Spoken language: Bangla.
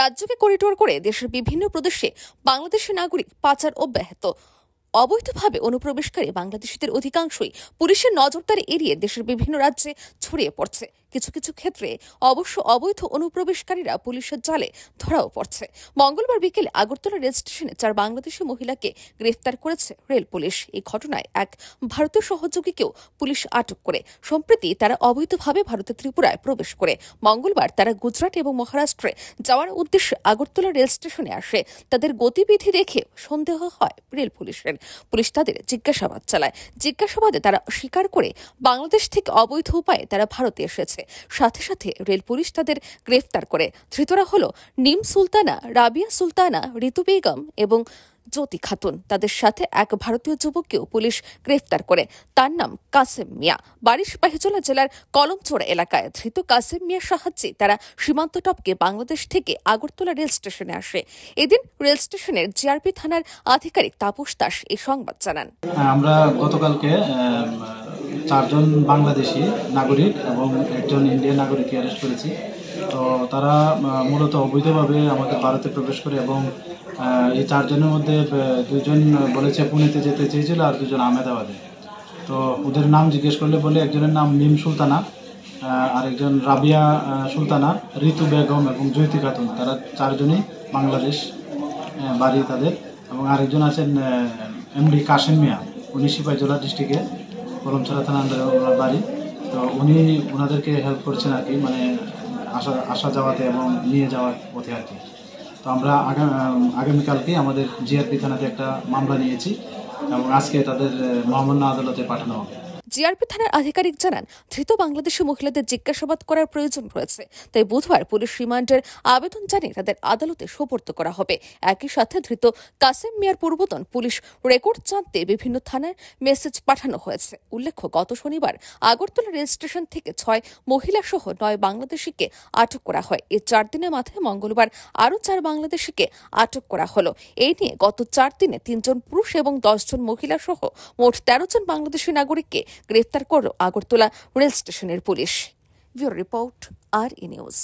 রাজ্যকে করিডোর করে দেশের বিভিন্ন প্রদেশে বাংলাদেশের নাগরিক পাচার অব্যাহত অবৈধভাবে অনুপ্রবেশকারী বাংলাদেশিদের অধিকাংশই পুলিশের নজরদারি এড়িয়ে দেশের বিভিন্ন রাজ্যে ছড়িয়ে পড়ছে কিছু কিছু ক্ষেত্রে অবশ্য অবৈধ অনুপ্রবেশকারীরা পুলিশের জালে ধরাও পড়ছে মঙ্গলবার বিকেলে আগরতলা রেল স্টেশনে চার বাংলাদেশি মহিলাকে গ্রেফতার করেছে রেল পুলিশ এই ঘটনায় এক ভারতীয় সহযোগীকেও পুলিশ আটক করে সম্প্রতি তারা অবৈধভাবে ভারতের ত্রিপুরায় প্রবেশ করে মঙ্গলবার তারা গুজরাট এবং মহারাষ্ট্রে যাওয়ার উদ্দেশ্যে আগরতলা রেল স্টেশনে আসে তাদের গতিবিধি দেখে সন্দেহ হয় রেল পুলিশের পুলিশ তাদের জিজ্ঞাসাবাদ চালায় জিজ্ঞাসাবাদে তারা স্বীকার করে বাংলাদেশ থেকে অবৈধ উপায়ে তারা ভারতে এসেছে সাথে সাথে রেল পুলিশ তাদের গ্রেফতার করে ধৃতরা হল নিম সুলতানা রাবিয়া সুলতানা ঋতু বেগম এবং জ্যোতি খাতুন তাদের সাথে এক ভারতীয় যুবককেও পুলিশ গ্রেফতার করে তার নাম কাসেম মিয়া বারিশ পাহিজোলা জেলার কলমচোড়া এলাকায় ধৃত কাসেম মিয়ার সাহায্যে তারা সীমান্ত টপকে বাংলাদেশ থেকে আগরতলা রেল স্টেশনে আসে এদিন রেল স্টেশনের জিআরপি থানার আধিকারিক তাপস দাস এই সংবাদ জানান আমরা গতকালকে চারজন বাংলাদেশি নাগরিক এবং একজন ইন্ডিয়ান নাগরিককে অ্যারেস্ট করেছি তো তারা মূলত অবৈধভাবে আমাদের ভারতে প্রবেশ করে এবং এই চারজনের মধ্যে দুজন বলেছে পুনেতে যেতে চেয়েছিল আর দুজন আহমেদাবাদে তো ওদের নাম জিজ্ঞেস করলে বলে একজনের নাম মিম সুলতানা আরেকজন রাবিয়া সুলতানা ঋতু বেগম এবং জ্যোতি খাতুন তারা চারজনই বাংলাদেশ বাড়ি তাদের এবং আরেকজন আছেন এমডি কাশেম মিয়া উনি সিপাহীজলা ডিস্ট্রিক্টে করমচড়া থানা ওনার বাড়ি তো উনি ওনাদেরকে হেল্প করছেন আর কি মানে আসা আসা যাওয়াতে এবং নিয়ে যাওয়ার পথে আর কি তো আমরা আগামীকালকে আমাদের জিআরপি থানাতে একটা মামলা নিয়েছি এবং আজকে তাদের মহামান্য আদালতে পাঠানো হবে জিআরপি থানার আধিকারিক জানান ধৃত বাংলাদেশি মহিলাদের জিজ্ঞাসাবাদ করার প্রয়োজন রয়েছে তাই বুধবার পুলিশ রিমান্ডের আবেদন জানিয়ে তাদের আদালতে সোপর্দ করা হবে একই সাথে ধৃত কাসেম মিয়ার পূর্বতন পুলিশ রেকর্ড জানতে বিভিন্ন থানার মেসেজ পাঠানো হয়েছে উল্লেখ্য গত শনিবার আগরতলা রেল স্টেশন থেকে ছয় মহিলা সহ নয় বাংলাদেশিকে আটক করা হয় এ চার দিনের মাথায় মঙ্গলবার আরও চার বাংলাদেশিকে আটক করা হলো এই নিয়ে গত চার দিনে তিনজন পুরুষ এবং দশজন মহিলা সহ মোট তেরো জন বাংলাদেশি নাগরিককে গ্রেফতার করল আগরতলা রেল স্টেশনের পুলিশ bureau report R E news